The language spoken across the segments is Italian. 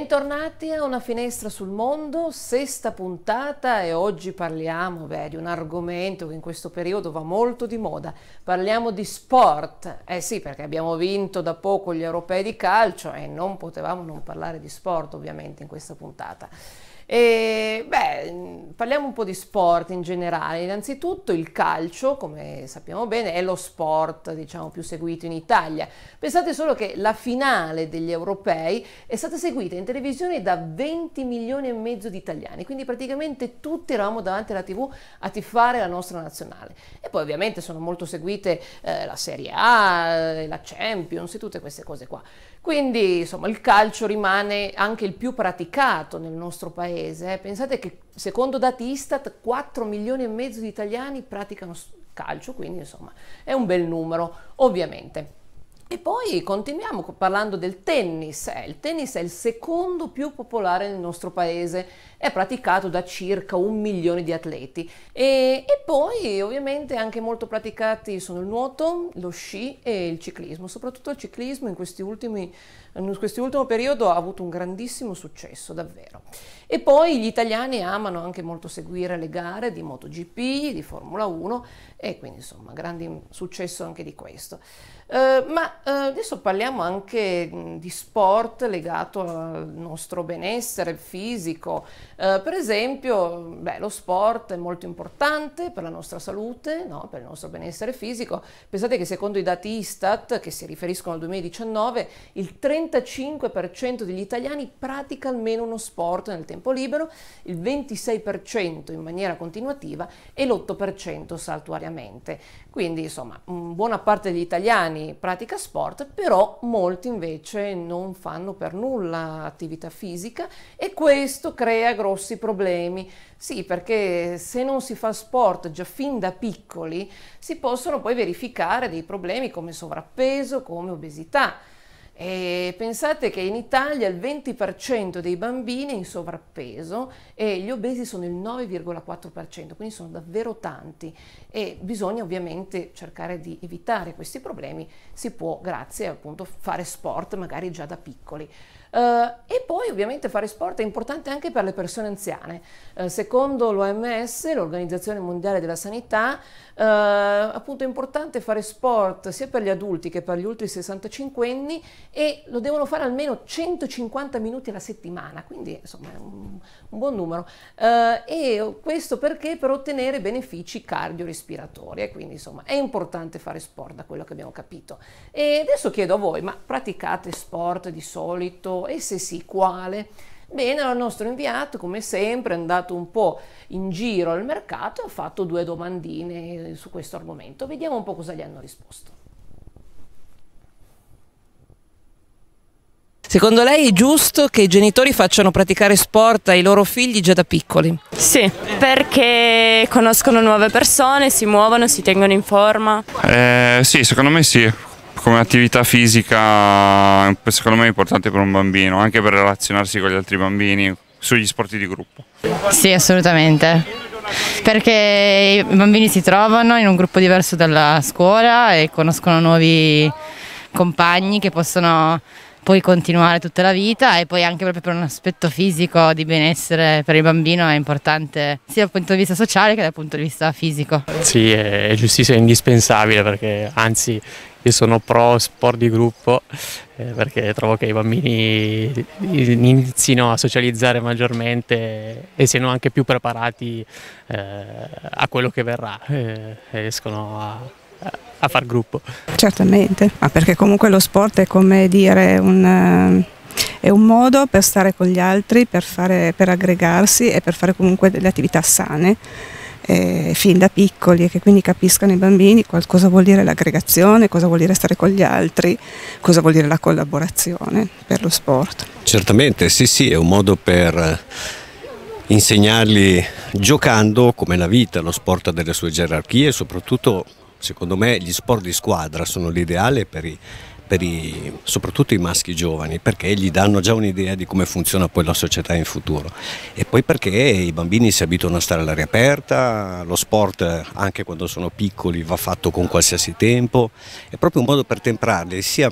Bentornati a Una finestra sul mondo, sesta puntata e oggi parliamo beh, di un argomento che in questo periodo va molto di moda. Parliamo di sport, eh sì perché abbiamo vinto da poco gli europei di calcio e non potevamo non parlare di sport ovviamente in questa puntata. E, beh, parliamo un po' di sport in generale. Innanzitutto il calcio, come sappiamo bene, è lo sport diciamo, più seguito in Italia. Pensate solo che la finale degli europei è stata seguita in televisione da 20 milioni e mezzo di italiani, quindi praticamente tutti eravamo davanti alla tv a tifare la nostra nazionale. E poi ovviamente sono molto seguite eh, la Serie A, eh, la Champions e tutte queste cose qua. Quindi insomma il calcio rimane anche il più praticato nel nostro paese paese, pensate che secondo dati Istat 4 milioni e mezzo di italiani praticano calcio, quindi insomma è un bel numero, ovviamente. E poi continuiamo parlando del tennis. Eh, il tennis è il secondo più popolare nel nostro paese è praticato da circa un milione di atleti. E, e poi ovviamente anche molto praticati sono il nuoto, lo sci e il ciclismo, soprattutto il ciclismo in questi ultimi in quest'ultimo periodo ha avuto un grandissimo successo, davvero. E poi gli italiani amano anche molto seguire le gare di MotoGP, di Formula 1 e quindi insomma grande successo anche di questo. Eh, ma eh, adesso parliamo anche di sport legato al nostro benessere fisico, eh, per esempio, beh, lo sport è molto importante per la nostra salute, no? per il nostro benessere fisico. Pensate che secondo i dati Istat, che si riferiscono al 2019, il 35% degli italiani pratica almeno uno sport nel tempo libero, il 26% in maniera continuativa e l'8% saltuariamente. Quindi, insomma, buona parte degli italiani pratica sport, però molti invece non fanno per nulla attività fisica e questo crea grossi grossi problemi. Sì, perché se non si fa sport già fin da piccoli si possono poi verificare dei problemi come sovrappeso, come obesità. E pensate che in Italia il 20% dei bambini è in sovrappeso e gli obesi sono il 9,4%, quindi sono davvero tanti e bisogna ovviamente cercare di evitare questi problemi, si può grazie appunto fare sport magari già da piccoli. Uh, e poi ovviamente fare sport è importante anche per le persone anziane. Uh, secondo l'OMS, l'Organizzazione Mondiale della Sanità, uh, appunto è importante fare sport sia per gli adulti che per gli ultimi 65 anni e lo devono fare almeno 150 minuti alla settimana, quindi insomma è un, un buon numero. Eh, e questo perché per ottenere benefici cardiorespiratori, e quindi insomma è importante fare sport da quello che abbiamo capito. E adesso chiedo a voi, ma praticate sport di solito e se sì quale? Bene, il nostro inviato, come sempre, è andato un po' in giro al mercato e ha fatto due domandine su questo argomento. Vediamo un po' cosa gli hanno risposto. Secondo lei è giusto che i genitori facciano praticare sport ai loro figli già da piccoli? Sì, perché conoscono nuove persone, si muovono, si tengono in forma. Eh, sì, secondo me sì. Come attività fisica secondo me è importante per un bambino, anche per relazionarsi con gli altri bambini sugli sport di gruppo. Sì, assolutamente perché i bambini si trovano in un gruppo diverso dalla scuola e conoscono nuovi compagni che possono puoi continuare tutta la vita e poi anche proprio per un aspetto fisico di benessere per il bambino è importante sia dal punto di vista sociale che dal punto di vista fisico. Sì, è giustizia è indispensabile perché anzi io sono pro sport di gruppo eh, perché trovo che i bambini inizino a socializzare maggiormente e siano anche più preparati eh, a quello che verrà, eh, riescono a a far gruppo. Certamente, ma perché comunque lo sport è come dire un, eh, è un modo per stare con gli altri, per, fare, per aggregarsi e per fare comunque delle attività sane. Eh, fin da piccoli e che quindi capiscano i bambini cosa vuol dire l'aggregazione, cosa vuol dire stare con gli altri, cosa vuol dire la collaborazione per lo sport. Certamente, sì, sì, è un modo per insegnarli giocando come la vita, lo sport ha delle sue gerarchie, soprattutto secondo me gli sport di squadra sono l'ideale per i, per i, soprattutto i maschi giovani, perché gli danno già un'idea di come funziona poi la società in futuro e poi perché i bambini si abituano a stare all'aria aperta, lo sport anche quando sono piccoli va fatto con qualsiasi tempo, è proprio un modo per temprarli sia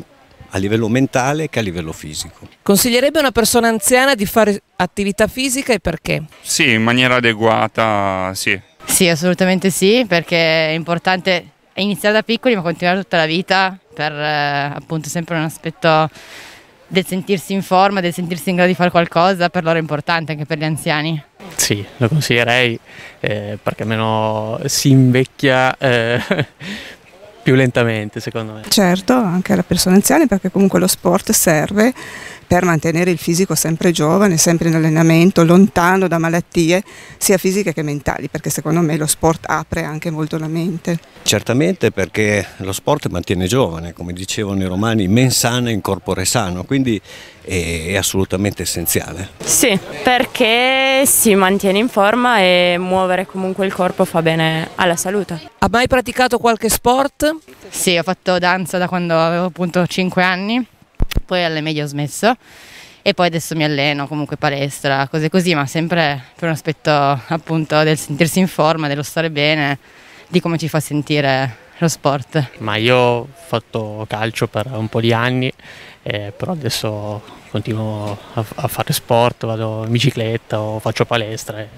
a livello mentale che a livello fisico. Consiglierebbe a una persona anziana di fare attività fisica e perché? Sì, in maniera adeguata, sì. Sì, assolutamente sì, perché è importante iniziare da piccoli ma continuare tutta la vita per eh, appunto sempre un aspetto del sentirsi in forma, del sentirsi in grado di fare qualcosa, per loro è importante anche per gli anziani. Sì, lo consiglierei eh, perché almeno si invecchia eh, più lentamente secondo me. Certo, anche alle persone anziane perché comunque lo sport serve per mantenere il fisico sempre giovane, sempre in allenamento, lontano da malattie sia fisiche che mentali, perché secondo me lo sport apre anche molto la mente. Certamente perché lo sport mantiene giovane, come dicevano i romani, men sana in corpore sano, quindi è, è assolutamente essenziale. Sì, perché si mantiene in forma e muovere comunque il corpo fa bene alla salute. Ha mai praticato qualche sport? Sì, ho fatto danza da quando avevo appunto 5 anni poi alle medie ho smesso e poi adesso mi alleno comunque palestra, cose così, ma sempre per un aspetto appunto del sentirsi in forma, dello stare bene, di come ci fa sentire lo sport. Ma io ho fatto calcio per un po' di anni eh, però adesso continuo a, a, fare sport, vado in bicicletta o faccio palestra e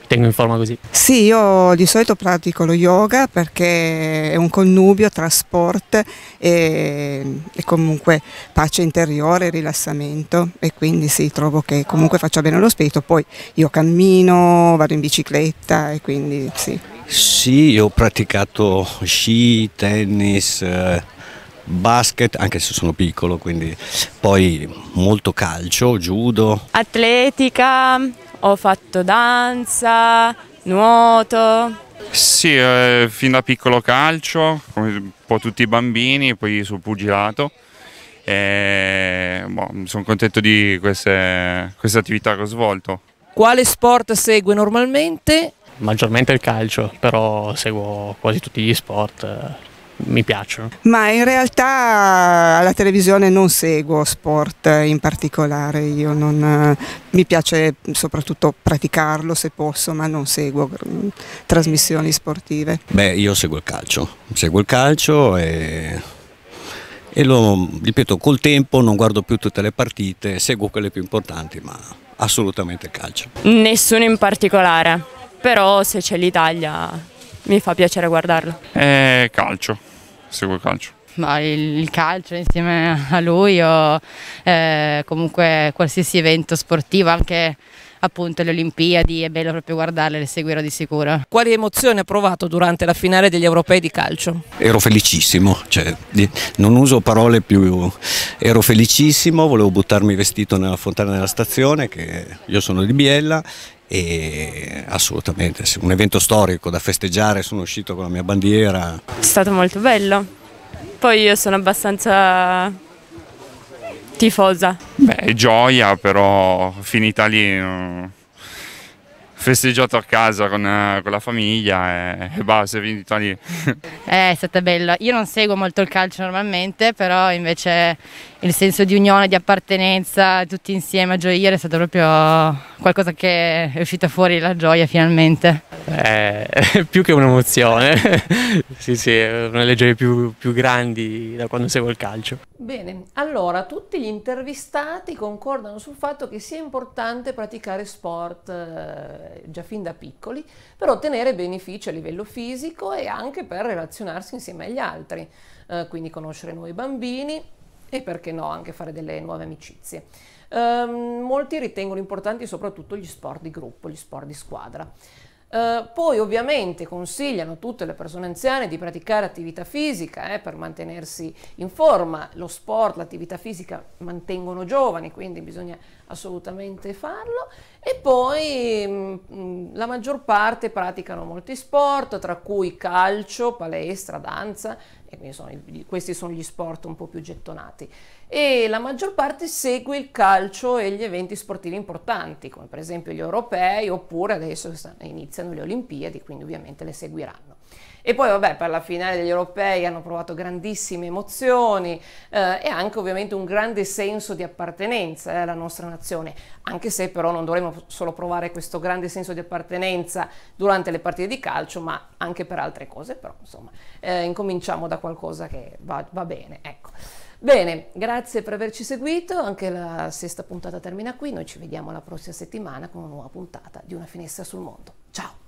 mi tengo in forma così. Sì, io di solito pratico lo yoga perché è un connubio tra sport e, e comunque pace interiore, rilassamento e quindi sì, trovo che comunque faccia bene lo spirito, poi io cammino, vado in bicicletta e quindi sì. Sì, io ho praticato sci, tennis, eh basket, anche se sono piccolo, quindi poi molto calcio, judo. Atletica, ho fatto danza, nuoto. Sì, eh, fin da piccolo calcio, come un po' tutti i bambini, poi sono pugilato. E, boh, sono contento di queste, queste attività che ho svolto. Quale sport segue normalmente? Maggiormente il calcio, però seguo quasi tutti gli sport, eh, mi piacciono. Ma in realtà alla televisione non seguo sport in particolare, io non, mi piace soprattutto praticarlo se posso, ma non seguo trasmissioni sportive. Beh, io seguo il calcio, seguo il calcio e e lo ripeto col tempo non guardo più tutte le partite seguo quelle più importanti ma assolutamente il calcio nessuno in particolare però se c'è l'Italia mi fa piacere guardarlo. Eh, calcio, seguo il calcio. Ma il calcio insieme a lui o eh, comunque qualsiasi evento sportivo, anche appunto le Olimpiadi, è bello proprio guardarle, le seguirò di sicuro. Quali emozioni ha provato durante la finale degli europei di calcio? Ero felicissimo, cioè, non uso parole più, ero felicissimo, volevo buttarmi vestito nella fontana della stazione, che io sono di Biella e assolutamente un evento storico da festeggiare, sono uscito con la mia bandiera. È stato molto bello, poi io sono abbastanza tifosa. Beh, gioia però finita lì, festeggiato a casa con, con la famiglia e, e basta, è finita lì. Eh, è stata bella, io non seguo molto il calcio normalmente, però invece il senso di unione, di appartenenza, tutti insieme a gioire è stato proprio qualcosa che è uscita fuori la gioia finalmente. Eh, più che un'emozione, sì sì, una delle gioie più, più grandi da quando seguo il calcio. Bene, allora tutti gli intervistati concordano sul fatto che sia importante praticare sport eh, già fin da piccoli per ottenere benefici a livello fisico e anche per relazionarsi insieme agli altri, eh, quindi conoscere nuovi bambini e perché no anche fare delle nuove amicizie. Um, molti ritengono importanti soprattutto gli sport di gruppo, gli sport di squadra. Uh, poi ovviamente consigliano a tutte le persone anziane di praticare attività fisica eh, per mantenersi in forma, lo sport, l'attività fisica mantengono giovani, quindi bisogna assolutamente farlo e poi mh, mm, mm, la maggior parte praticano molti sport, tra cui calcio, palestra, danza, sono, questi sono gli sport un po' più gettonati. E la maggior parte segue il calcio e gli eventi sportivi importanti, come per esempio gli europei, oppure adesso iniziano le Olimpiadi, quindi ovviamente le seguirà. E poi vabbè per la finale degli europei hanno provato grandissime emozioni eh, e anche ovviamente un grande senso di appartenenza eh, alla nostra nazione, anche se però non dovremmo solo provare questo grande senso di appartenenza durante le partite di calcio, ma anche per altre cose, però insomma eh, incominciamo da qualcosa che va, va bene. Ecco. Bene, grazie per averci seguito, anche la sesta puntata termina qui, noi ci vediamo la prossima settimana con una nuova puntata di Una finestra sul mondo. Ciao!